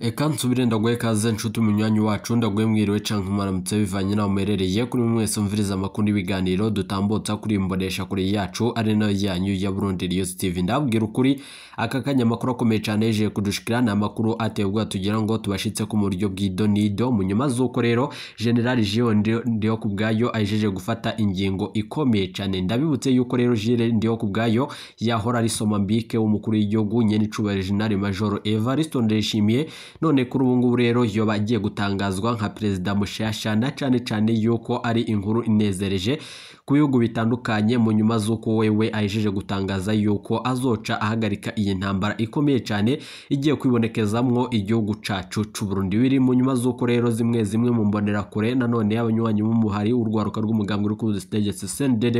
Reka nsubire ndaguhe kaze nshuti munywanyi wacu ndaguhe mwiriwe canke mwaramutse bivanye naho muherereye kuri mwese mviriza amakuru n'ibiganiro dutambutsa kuri imbonesha kure yacu ari nayo yanyu ya Burundi News TV ndabwira ukuri aka kanya amakuru akomeye cane yeje kudushikira ni amakuru ateye ubwoba tugira ngo tubashitse ku buryo nido mu nyuma z'uko rero General Jio ndiho kubwayo ajeje gufata ingingo ikomeye cyane ndabibutse yuko rero Jire ndiho kubwayo yahora ari Somambike w'umukuru w'igihugu nyene icubahiro General Major Evariste Ndayishimiye none kuri ubu ngubu rero yoba agiye gutangazwa nka perezida mushashana cyane cyane yuko ari inkuru inezereje ku bihugu bitandukanye mu nyuma z'uko wewe ahejeje gutangaza yuko azoca ahagarika iyi ntambara ikomeye cyane igiye kwibonekezamwo igihugu cacu c'u Burundi biri mu nyuma z'uko rero zimwe zimwe mu mbonerakure nanone y'abanywanyi b'umuhari urwaruka rw'umugambwe rukunze sitegetsi cndd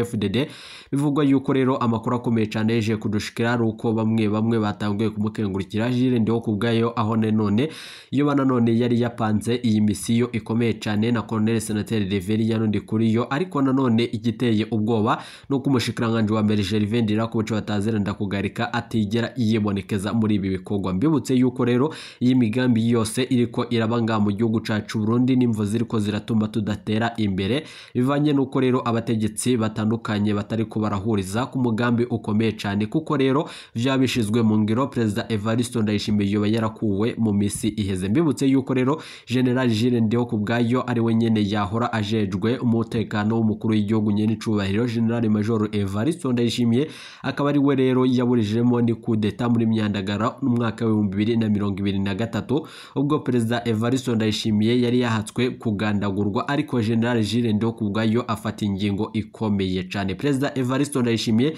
bivugwa yuko rero amakuru akomeye cyane yeje kudushikira ari uko bamwe bamwe batanguye kumukengurukira Jules Ndiho kubwayo aho ne none cyane yoba nanone yari yapanze iyi misiyo ikomeye cyane na Colonel Senateri Reveri yanundi kuri yo ariko nanone igiteye ubwoba ni uko umushikiranganje wa mbere Gervais Ndirakobuce bataziranda kugarika atigera yibonekeza muri ibi bikorwa mbibutse yuko rero iyi migambi yose iriko irabanga mu gihugu cacu Burundi n'imvo ziriko ziratuma tudatera imbere bivanye n'uko rero abategetsi batandukanye batari kubarahuriza ku mugambi ukomeye cyane kuko rero vyabishizwe mu ngiro Perezida evariston Ndayishimiye yoba yarakuwe mu minsi iheze mbibutse yuko rero general Jules Ndeho ku bwayo ari we nyene yahora ajejwe umutekano w'umukuru w'igihugu nyene icubahiro general major Evariste Ndayishimiye akaba ari we rero yaburijemo ni kudeta muri myandagara mu mwaka w'ibihumbi bibiri na mirongo ibiri na gatatu ubwo perezida Evariste Ndayishimiye yari yahatswe kugandagurwa ariko general Jules Ndeho ku bwayo afata ingingo ikomeye cyane perezida Evariste Ndayishimiye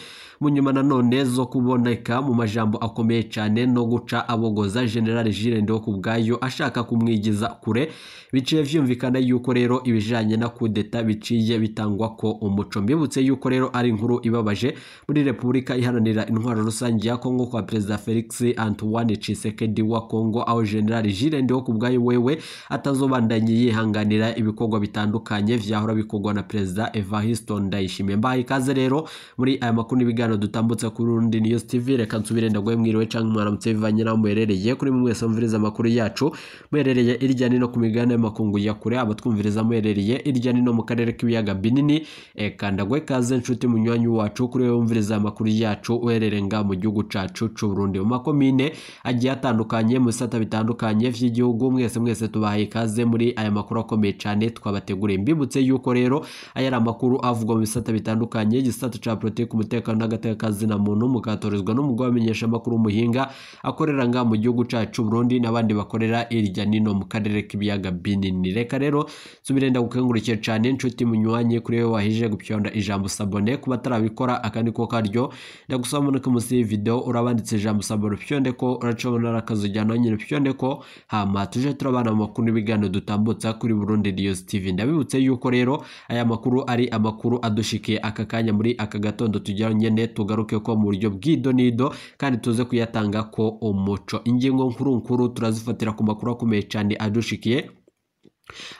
mu nyuma nanone zo kuboneka mu majambo akomeye cyane no guca abogoza general Jules Ndo ku bwayo ashaka kumwigiza kure biciye byumvikana yuko rero ibijanye na kudeta biciye bitangwa ko umuco mbibutse yuko rero ari inkuru ibabaje muri Repubulika iharanira intwaro rusange ya Kongo kwa Perezida Felix Antoine Tshisekedi wa Kongo aho general Jules Ndo ku bwayo wewe atazobandanye yihanganira ibikorwa bitandukanye byahora bikorwa na Perezida Eva Evariste Ndayishimiye mbaye ikaze rero muri aya makuru n'ibiganiro ikiganiro dutambutsa kuri urundi niyo TV reka nsubire ndagoye mwiriwe cyangwa mwaramutse bivanye n'aho muherereye kuri mwe wese mwumviriza amakuru yacu muherereye irya nino ku migabane y'amakungu ya kure aba abatwumviriza muherereye irya nino mu karere k'ibiyaga binini eka ndagoye kaze nshuti munywanyi wacu kuri wowe wumviriza amakuru yacu uherereye mu gihugu cacu c'u Burundi mu makomine agiye atandukanye mu bisata bitandukanye by'igihugu mwese mwese tubahaye ikaze muri aya makuru akomeye cyane twabateguriye mbibutse yuko rero aya ari amakuru avugwa mu bisata bitandukanye igisata ca politiki umutekano n'agaterekazina muntu mukatorezwa n'umugore amakuru umuhinga akorera ngaha mu gihugu cyacu Burundi n'abandi bakorera irya nino mu karere k'ibiyaga binini reka rero subirenda gukengurukiye cyane inshuti munywanye kuri we wahije gupyonda ijambo sabone kuba atarabikora akandi ko karyo ndagusaba muneke munsi y'ivideo urabanditse ijambo sabone pyonde ko uracabona rakazujyana nyine pyonde ko hama tuje turabana amakuru n'ibiganiro dutambutsa kuri Burundi News TV ndabibutse yuko rero aya makuru ari amakuru adushikiye aka kanya muri aka gatondo tujyana tujyanye cyane tugaruke ko mu buryo bwido nido kandi tuze kuyatanga ko umuco ingingo nkuru nkuru turazifatira ku makuru akomeye cyane adushikiye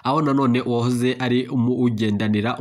aho nanone uwahoze ari ugendanira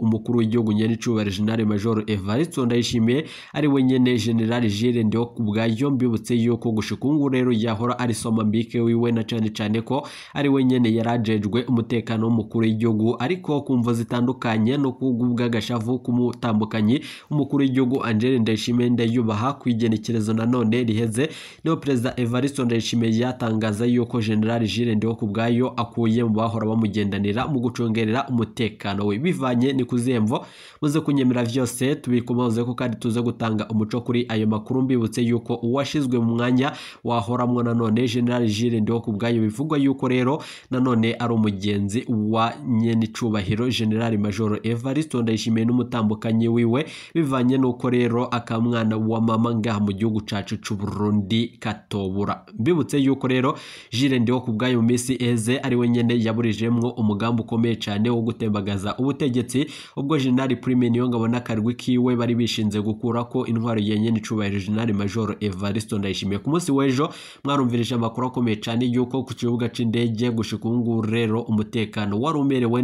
umukuru w'igihugu nyenicubahiro generale major evariste ndayishimiye ari we nyene generale Jules Ndio kubwayo mbibutse yuko gushika ubu rero yahora ari soma mbike wiwe na cyane cyane ko ari we yari yarajejwe umutekano w'umukuru w'igihugu ariko ku kumva zitandukanye no kubw'agashavu k'umutambukanyi umukuru w'igihugu Angel Ndayishimiye ndayubaha kwigenekerezo nanone riheze niho perezida Evariste Ndayishimiye yatangaza yuko generale Jules Ndio kubwayo akuye mu bahora bamugendanira mu gucongerera umutekano we bivanye ni kuzemvo muze kunyemera byose tubikomoze ko kandi tuze gutanga umuco kuri ayo makuru mbibutse yuko uwashyizwe mu mwanya wahoramwo nanone general Jules Ndio ku bivugwa yuko rero none ari umugenzi wa nyenicubahiro general major Evariste Ndayishimiye n'umutambukanyi wiwe bivanye nuko rero akamwana wa mama ngaha mu gihugu cacu c'u Burundi katobura mbibutse yuko rero Jules Ndio ku mu minsi eze ari we nyene yaburijemwo umugambi ukomeye cyane wo gutembagaza ubutegetsi ubwo Jenerali Prime Niyongabo n'akarwi kiwe bari bishinze gukura ko intwaro yenyene icubahiro Jenerali Major Evaristo Ndayishimiye ku munsi w'ejo mwarumvirije amakuru akomeye cyane yuko ku kibuga cy'indege gushika ubu rero umutekano wari umerewe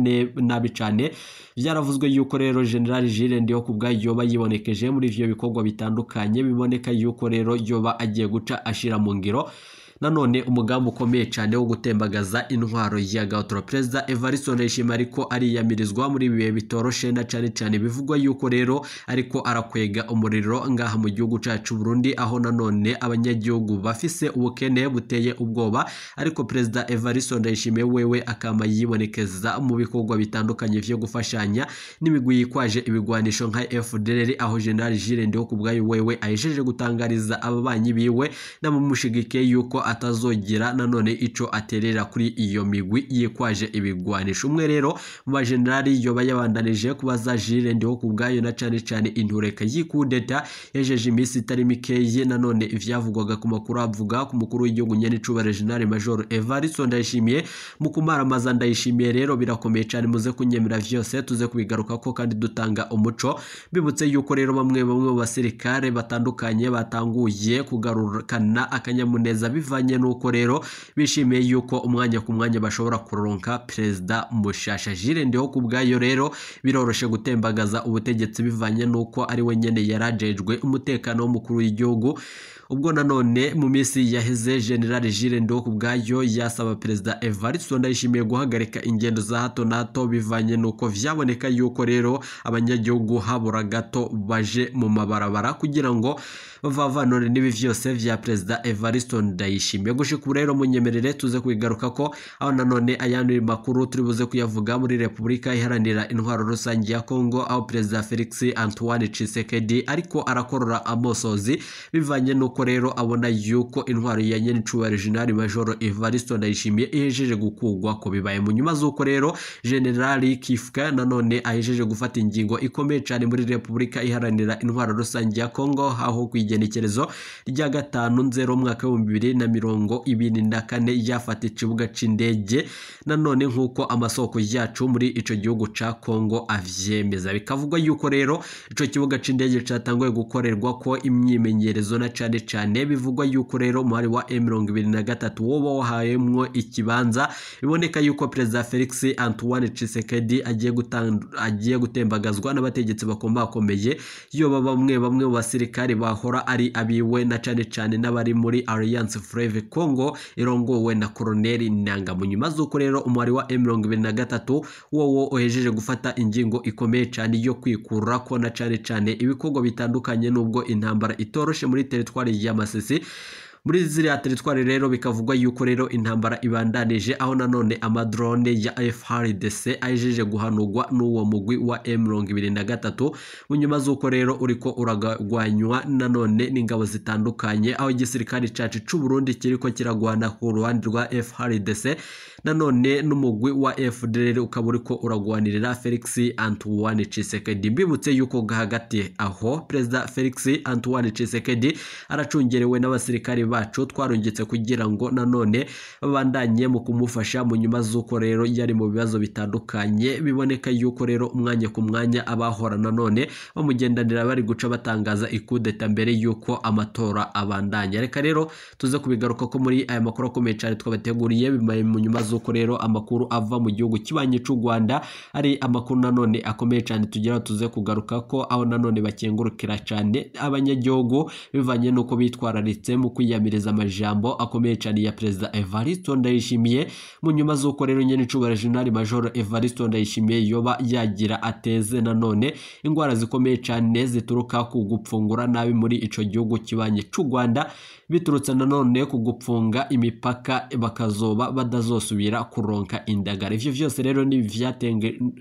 nabi cyane byaravuzwe yuko rero General Jules Ndiyo ku yoba yibonekeje muri ivyo bikorwa bitandukanye biboneka yuko rero yoba agiye guca ashyira mu ngiro nanone umugambi ukomeye cyane wo gutembagaza intwaro ya gautoro perezida evarison ndayishimiye ariko ariyamirizwa muri ibi bihe bitoroshe na cyane cyane bivugwa yuko rero ariko arakwega umuriro ngaha mu gihugu cyacu burundi aho nanone abanyagihugu bafise ubukene buteye ubwoba ariko perezida evarison ndayishimiye wewe akama yibonekeza mu bikorwa bitandukanye byo gufashanya n'imigwi yikwaje ibigwanisho nka FDLR aho General Gilles Ndiho kubwayo wewe ahejeje gutangariza ababanyi biwe n'abamushigikiye yuko atazogira nanone ico aterera kuri iyo migwi yikwaje ibigwanisho umwe rero mu bajenerali yoba yabandanije kubaza Jules Ndiho ku bwayo na cane cane intureka y'ikudeta yejeje iminsi itari mikeye nanone ivyavugwaga ku makuru avuga ku mukuru w'igihugu nyene cubara General Major Evariste Ndayishimiye mu kumaramaza ndayishimiye rero birakomeye cyane muze kunyemera vyose tuze kubigaruka ko kandi dutanga umuco bibutse yuko rero bamwe bamwe mu basirikare batandukanye batanguye kugarukana akanyamuneza biva bunyuranye nuko rero bishimiye yuko umwanya ku mwanya bashobora kuronka perezida mushasha jire ku bwayo rero biroroshye gutembagaza ubutegetsi bivanye n'uko ari we nyine yarajejwe umutekano w'umukuru w'igihugu ubwo nanone mu minsi yaheze General Jules Ndo ku bwayo yasaba perezida Evariste Ndayishimiye guhagarika ingendo za hato na hato bivanye n'uko vyaboneka yuko rero abanyagihugu habura gato baje mu mabarabara kugira ngo bavanone n'ibi vyose vya perezida Evariste Ndayishimiye gushika rero munyemerere tuze kwigaruka ko aho nanone ayandi makuru turi buze kuyavuga muri Repubulika iharanira intwaro rusange ya Kongo aho perezida Felix Antoine Tshisekedi ariko arakorora amosozi bivanye n'uko koko rero abona yuko intwaro ya nyenicuba reginari majoro evariste ndayishimiye ihejeje gukugwa ko bibaye mu nyuma z'uko rero generali kifuka nanone ahejeje gufata ingingo ikomeye cyane muri repubulika iharanira intwaro rusange ya kongo aho ku igenekerezo rya gatanu nzero umwaka w'ibihumbi bibiri na mirongo ibiri na kane yafata ikibuga cy'indege nanone nk'uko amasoko yacu muri icyo gihugu cya kongo avyemeza bikavugwa yuko rero icyo kibuga cy'indege cyatanguye gukorerwa ko imyimenyerezo na cyane cyane bivugwa yuko rero umuhari wa e mirongo ibiri na gatatu woba wahayemwo ikibanza biboneka yuko perezida felix antoine cisekedi agiye agiye gutembagazwa n'abategetsi bakombakomeye yoba bamwe bamwe mu basirikare bahora ari abiwe na cyane cyane n'abari muri alliance fleve congo irongowe na koroneli mu nyuma z'uko rero umubare wa e mirongo ibiri na gatatu wowo uhejeje gufata ingingo ikomeye cyane yo kwikura ko na cyane cyane ibikorwa bitandukanye nubwo intambara itoroshe muri teritwari Yabasese muri ziriya teritwari rero bikavugwa yuko rero intambara ibandanije aho nanone amadrone ya frdc ajeje guhanurwa n'uwo mugwi wa mirongo ibiri na gatatu mu nyuma z'uko rero uri uriko uragwanywa nanone n'ingabo zitandukanye aho igisirikare cyacu cy'u Burundi kiriko kiragwana ku ruhande rwa frdc nanone n'umugwi wa fdr ukaba ko uragwanirira felix antoine cisekedi mbibutse yuko hagati aho perezida felix antoine cisekedi aracungerewe n'abasirikare bacu twarungitse kugira ngo nanone babandanye mu kumufasha mu nyuma z'uko rero yari mu bibazo bitandukanye biboneka yuko rero umwanya ku mwanya abahora nanone bamugendanira bari guca batangaza ikudeta mbere y'uko amatora abandanya reka rero tuze kubigaruka ko muri aya makuru akomeye cyane twabateguriye bimaye mu nyuma z'uko rero amakuru ava mu gihugu kibanyi cy'u Rwanda ari amakuru nanone akomeye cyane tugira tuze kugaruka ko aho nanone bakengurukira cyane abanyagihugu bivanye n'uko bitwararitse mu kwiyamamaza yamiriza amajambo akomeye cyane ya perezida evariston Ndayishimiye mu nyuma z'uko rero nyene icubara general major Evaristo Ndayishimiye yoba yagira ateze nanone indwara zikomeye cyane zituruka ku gupfungura nabi muri icyo gihugu kibanye cy'u Rwanda biturutse nanone ku gupfunga imipaka bakazoba badazosubira kuronka indagara ivyo vyose rero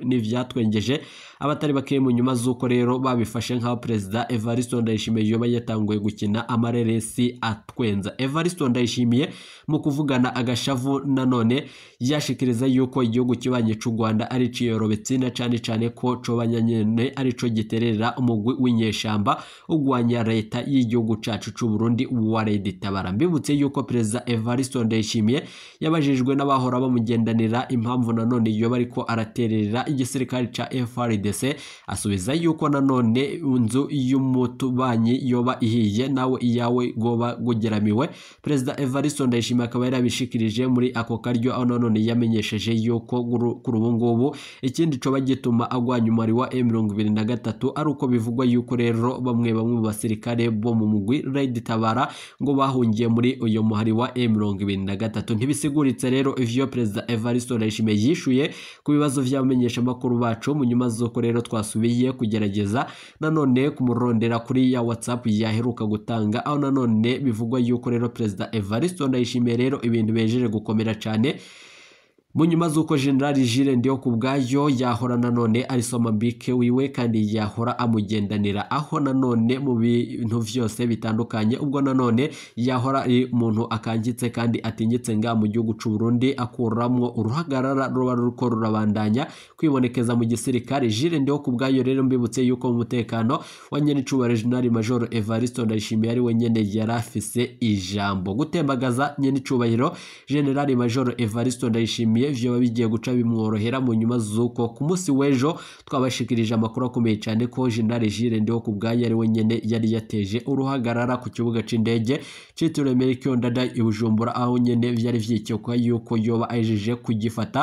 ni vyatwengeje abatari bakeye mu nyuma z'uko rero babifashe nk'aho perezida evariston Ndayishimiye yoba yatanguye gukina amareresi atwe kurenza Evaristo ndayishimiye mu kuvugana agashavu nanone yashikiriza yuko igihugu kibanye cy'u Rwanda ari ciyorobetsina cyane cyane ko cobanya nyene ari co giterera umugwi w'inyeshamba ugwanya leta y'igihugu cacu c'u Burundi wa Lady Tabara mbibutse yuko perezida Evaristo ndayishimiye yabajijwe n'abahora bamugendanira impamvu nanone iyo bariko araterera igisirikare ca FRDC asubiza yuko nanone inzu y'umutubanyi yoba ihiye nawe iyawe goba gugera yaramiwe perezida evaristo ndayishimiye akaba yarabishikirije muri ako karyo aho none yamenyesheje yuko kuri ubu ngubu ikindi coba gituma agwanya umubare wa mirongo ibiri na gatatu ari uko bivugwa yuko rero bamwe bamwe mu basirikare bo mu mugwi redi tabara ngo bahungiye muri uyu muhari wa mirongo ibiri na gatatu ntibisiguritse rero ivyo perezida evaristo ndayishimiye yishuye ku bibazo vy'abamenyeshamakuru bacu mu nyuma z'uko rero twasubiye kugerageza nanone kumurondera kuri ya whatsapp yaheruka gutanga aho nanone bivugwa yuko rero perezida evariste ndayishimiye rero ibintu bejeje gukomera cyane mu nyuma z'uko generali jire ndiyo ku bwayo yahora nanone arisoma bike wiwe kandi yahora amugendanira aho nanone mu bintu byose bitandukanye ubwo nanone yahora ari umuntu akangitse kandi atinyitse nga mu gihugu cy'u Burundi akuramwo uruhagarara ruba ruko rurabandanya kwibonekeza mu gisirikare jire ndiyo ku bwayo rero mbibutse yuko mu mutekano wa nyenicubahiro generali major Evariste Ndayishimiye ari we nyene yari ijambo gutembagaza nyenicubahiro generali major Evariste Ndayishimiye ejo iyo bigiye guca bimworohera mu nyuma z'uko ku munsi w'ejo twabashikirije amakuru akomeye cyane ko Jenerali Jules Ndeho ku bwanyu ari we nyine yari yateje uruhagarara ku kibuga cy'indege cyitiriwe Melchior Ndadaye i Bujumbura aho nyine byari byikekwa yuko yoba ajeje kugifata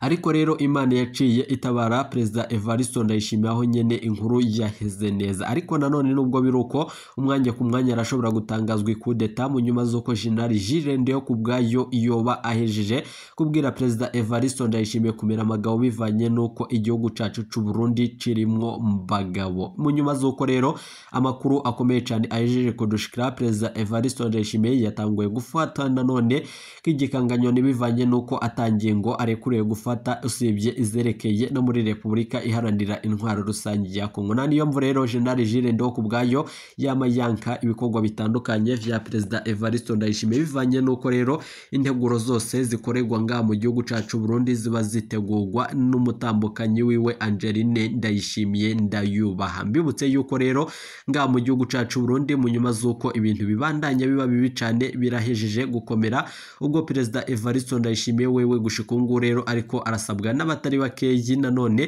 ariko rero imana yaciye itabara perezida evaristo ndayishimiye aho nyine inkuru yaheze neza ariko nanone nubwo biri uko umwanya ku mwanya arashobora gutangazwa ikudeta mu nyuma z'uko jenali jirendeyo ku bwayo yoba ahejeje kubwira perezida evaristo ndayishimiye kumera amagabo bivanye n'uko igihugu cyacu cy'u burundi kirimo bagabo mu nyuma z'uko rero amakuru akomeye cyane ahejeje kudushikira perezida evaristo ndayishimiye yatanguye gufatwa nanone nk'igikanganyo n'ibivanye n'uko atangiye ngo arekuriwe gufata gufata usibye izerekeye no muri repubulika iharanira intwaro rusange ya kongo nta niyo mvu rero general jire ndo ku bwayo yama ibikorwa bitandukanye vya perezida evariste ndayishimiye bivanye n'uko rero integuro zose zikorerwa ngaha mu gihugu cacu burundi ziba zitegurwa n'umutambukanyi wiwe angeline ndayishimiye ndayubaha mbibutse yuko rero ngaha mu gihugu cacu burundi mu nyuma z'uko ibintu bibandanya biba bibi cane birahejeje gukomera ubwo perezida evariste ndayishimiye wewe gushikungu rero ariko arasabwa n'abatari bakeyi nanone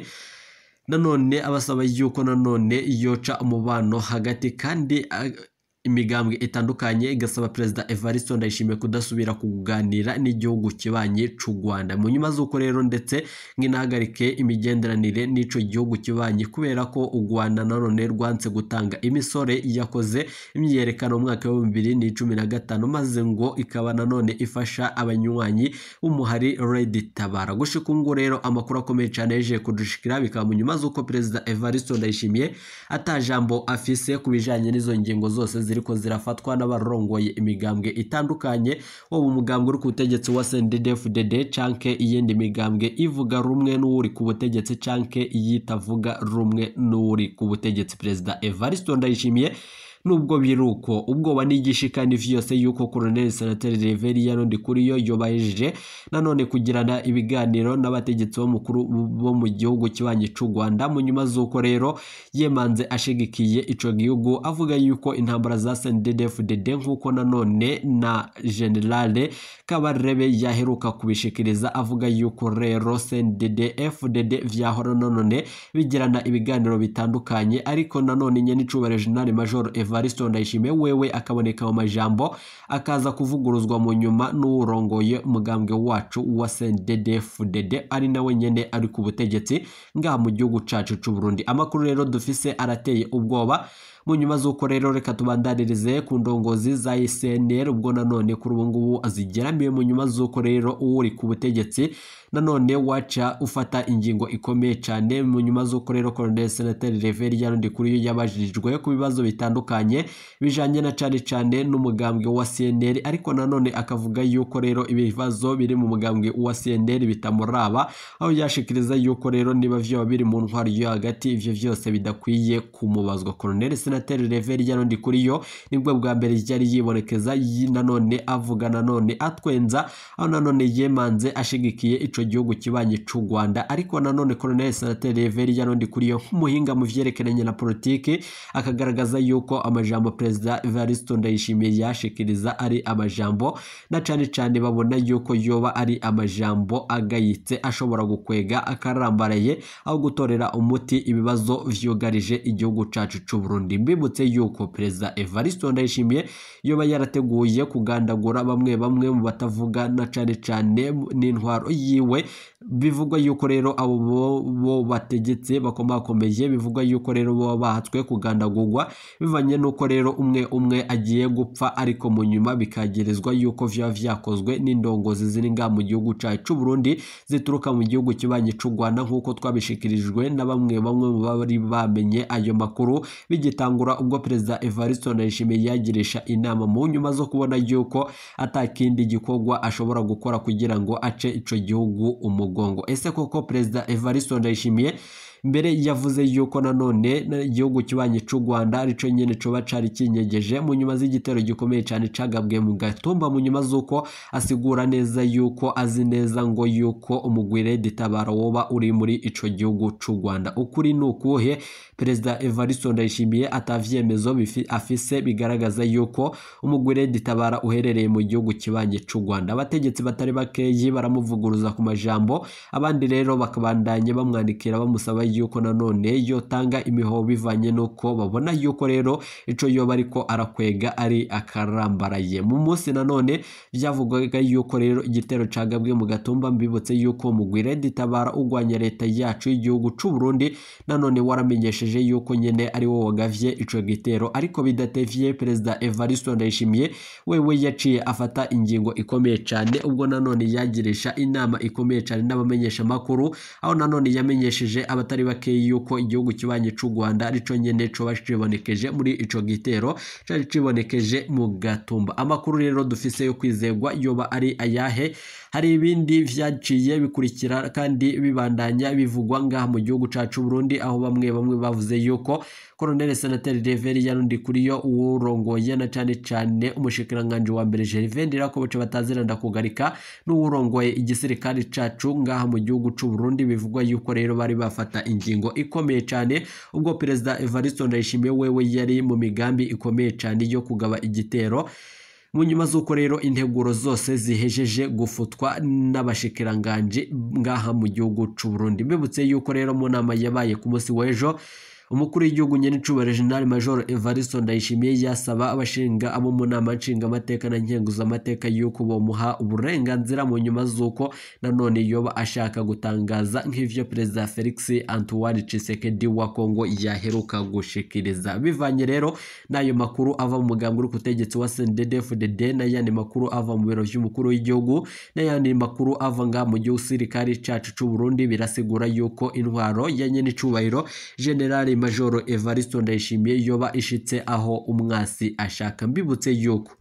nanone abasaba yuko nanone yoca umubano hagati kandi imigambwe itandukanye igasaba perezida evariste ndayishimiye kudasubira kuganira n'igihugu kibanye cy'u rwanda mu nyuma z'uko rero ndetse nk'inahagarike imigenderanire n'icyo gihugu kibanye kubera ko u rwanda nanone rwanze gutanga imisore yakoze imyiyerekano mu mwaka w'ibihumbi bibiri ni cumi na gatanu maze ngo ikaba nanone ifasha abanywanyi b'umuhari redi tabara gushika ubwo rero amakuru akomeye cyane yaje kudushikira bikaba mu nyuma z'uko perezida evariste ndayishimiye atajambo afise ku bijyanye n'izo ngingo zose ziriko zirafatwa n'abarongoye imigambwe itandukanye waba umugambwe uri ku butegetsi wa CNDD-FDD canke iyindi migambwe ivuga rumwe n'uri ku butegetsi canke iyitavuga rumwe n'uri ku butegetsi perezida Evariste Ndayishimiye nubwo biri uko ubwoba n'igishyika ni vyose yuko Colonel Senateri Reverie Yarundi kuri yo yobahejeje nanone kugirana ibiganiro n'abategetsi b'umukuru bo mu gihugu kibanyi cy'u Rwanda mu nyuma z'uko rero yemanze ashigikiye ico gihugu avuga yuko intambara za CNDD-FDD nk'uko nanone na Generale Kabarebe yaheruka kubishikiriza avuga yuko rero CNDD-FDD vyahora nanone bigirana ibiganiro bitandukanye ariko nanone nyene icubahiro General Major Evaristo Ndayishimiye wewe akaboneka mu majambo akaza kuvuguruzwa mu nyuma n'uwurongoye umugambwe wacu wa cndd ari nawe nyene ari ku butegetsi ngaha mu gihugu cacu c'u Burundi amakuru rero dufise arateye ubwoba mu nyuma z'uko rero reka tubandanirize ku ndongozi za SNL ubwo nanone kuri ubu ngubu zigeramiye mu nyuma z'uko rero uri ku butegetsi nanone waca ufata ingingo ikomeye cyane mu nyuma z'uko rero Colonel Senateri Rever Yanondikuriyo yabajijwe ku bibazo bitandukanye bijanye na cyane cyane n'umugambwe wa CNL ariko nanone akavuga yuko rero ibibazo biri mu mugambwe wa CNL bitamuraba aho yashikiriza yuko rero niba vyoba biri mu ntwari yo hagati ivyo vyose bidakwiye kumubazwa Colonel Senateri kuri yo nibwo bwa mbere yari yibonekeza nanone avuga nanone atwenza aho nanone yemanze ashigikiye ico ico gihugu kibanyi c'u Rwanda ariko nanone Colonel Senateri Reverien yanondi kuri iyo nk'umuhinga mu vyerekeranye na politike akagaragaza yuko amajambo Perezida Evaristo Ndayishimiye yashikiriza ari amajambo na cane cane babona yuko yoba ari amajambo agayitse ashobora gukwega akarambaraye aho gutorera umuti ibibazo vyugarije igihugu cacu c'u Burundi mbibutse yuko Perezida Evaristo Ndayishimiye yoba yarateguye kugandagura bamwe bamwe mu batavuga na cane cane n'intwaro yiwe way bivugwa yuko rero abo bo bategetse bakomakomeje bivugwa yuko rero baba bahatswe kugandagurwa bivanye n'uko rero umwe umwe agiye gupfa ariko mu nyuma bikagerezwa yuko byaba vyakozwe n'indongozi ziri mu gihugu cyacu cy'u Burundi zituruka mu gihugu kibanyi cy'u Rwanda nk'uko twabishikirijwe na bamwe bamwe mu bari bamenye ayo makuru bigitangura ubwo perezida Evariste Ndayishimiye yagirisha inama mu nyuma zo kubona yuko atakindi gikorwa ashobora gukora kugira ngo ace ico gihugu umugore mugongo ese koko perezida evariste ndayishimiye mbere yavuze yuko nanone igihugu kibanye cy'u rwanda aricyo nyine cuba cari kinyegeje mu nyuma z'igitero gikomeye cyane cagabwe mu gatumba mu nyuma z'uko asigura neza yuko azi neza ngo yuko umugwire ditabaro woba uri muri icyo gihugu cy'u rwanda ukuri ni ukuhe perezida evaristo ndayishimiye atavyemezo afise bigaragaza yuko umugwire ditabara uherereye mu gihugu kibanyi cy'u rwanda abategetsi batari bakeyi baramuvuguruza ku majambo abandi rero bakabandanya bamwandikira bamusaba yuko nanone tanga imihoho bivanye n'uko babona yuko rero ico yoba ariko arakwega ari akarambaraye mu munsi nanone byavugwaga yuko rero igitero cagabwe mu gatumba mbibutse yuko mugwire ditabara urwanya leta yacu y'igihugu c'u Burundi nanone waramenyesheje yuko nyene ari wowe wagavye ico gitero ariko bidatevye perezida Evariste Ndayishimiye wewe yaciye afata ingingo ikomeye cyane ubwo nanone yagirisha inama ikomeye cyane n'abamenyesha makuru aho nanone yamenyesheje abatari atari bakeya yuko igihugu kibanye cy'u rwanda aricyo nyine coba cibonekeje muri ico gitero cari cibonekeje mu gatumba amakuru rero dufise yo kwizegwa yoba ari ayahe hari ibindi vyaciye bikurikira kandi bibandanya bivugwa ngaha mu gihugu cacu Burundi aho bamwe bamwe bavuze yuko Colonel Senateri Reveri yarundi kuri yo uwurongoye na cyane cyane umushikiranganji wa mbere Gervain Ndirakoboce bataziranda kugarika n'uwurongoye igisirikare cacu ngaha mu gihugu c'u Burundi bivugwa yuko rero bari bafata ingingo ikomeye cyane ubwo perezida evariste ndayishimiye wewe yari mu migambi ikomeye cyane yo kugaba igitero mu nyuma z'uko rero integuro zose zihejeje gufutwa n’abashikiranganji ngaha mu gihugu cy'u Burundi mbibutse yuko rero mu nama yabaye ku munsi w'ejo umukuru w'igihugu nyirincuba General Major Evariste Ndayishimiye yasaba abashinga abo mu nama nshingamateka na nkenguzamateka y'uko bamuha uburenganzira mu nyuma z'uko nanone yoba ashaka gutangaza nk'ivyo Perezida Felix Antoine Tshisekedi wa Kongo yaheruka gushikiriza bivanye rero n'ayo makuru ava mu mugambwe uri kutegetsi wa CNDD-FDD n'ayandi makuru ava mu biro by'umukuru w'igihugu n'ayandi makuru ava nga mu gihugu sirikari cacu c'u Burundi birasigura yuko intwaro ya nyinicubahiro General majoro Evaristo Ndayishimiye yoba ishitse aho umwasi ashaka mbibutse yuko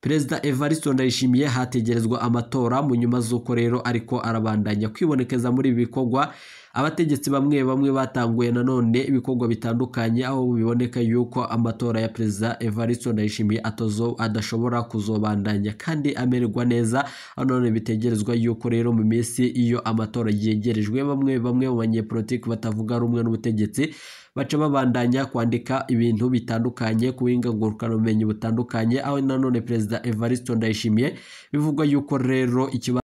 perezida Evaristo Ndayishimiye hategerezwa amatora mu nyuma z'uko rero ariko arabandanya kwibonekeza muri ibi bikorwa abategetsi bamwe bamwe batanguye nanone ibikorwa bitandukanye aho biboneka yuko amatora ya perezida Evariste Ndayishimiye atozo adashobora kuzobandanya kandi amererwa neza nanone bitegerezwa yuko rero mu minsi iyo amatora yegerejwe bamwe bamwe mu banyepolitiki batavuga rumwe n'ubutegetsi baca babandanya kwandika ibintu bitandukanye ku bumenyi butandukanye aho nanone perezida Evariste Ndayishimiye bivugwa yuko rero ikibazo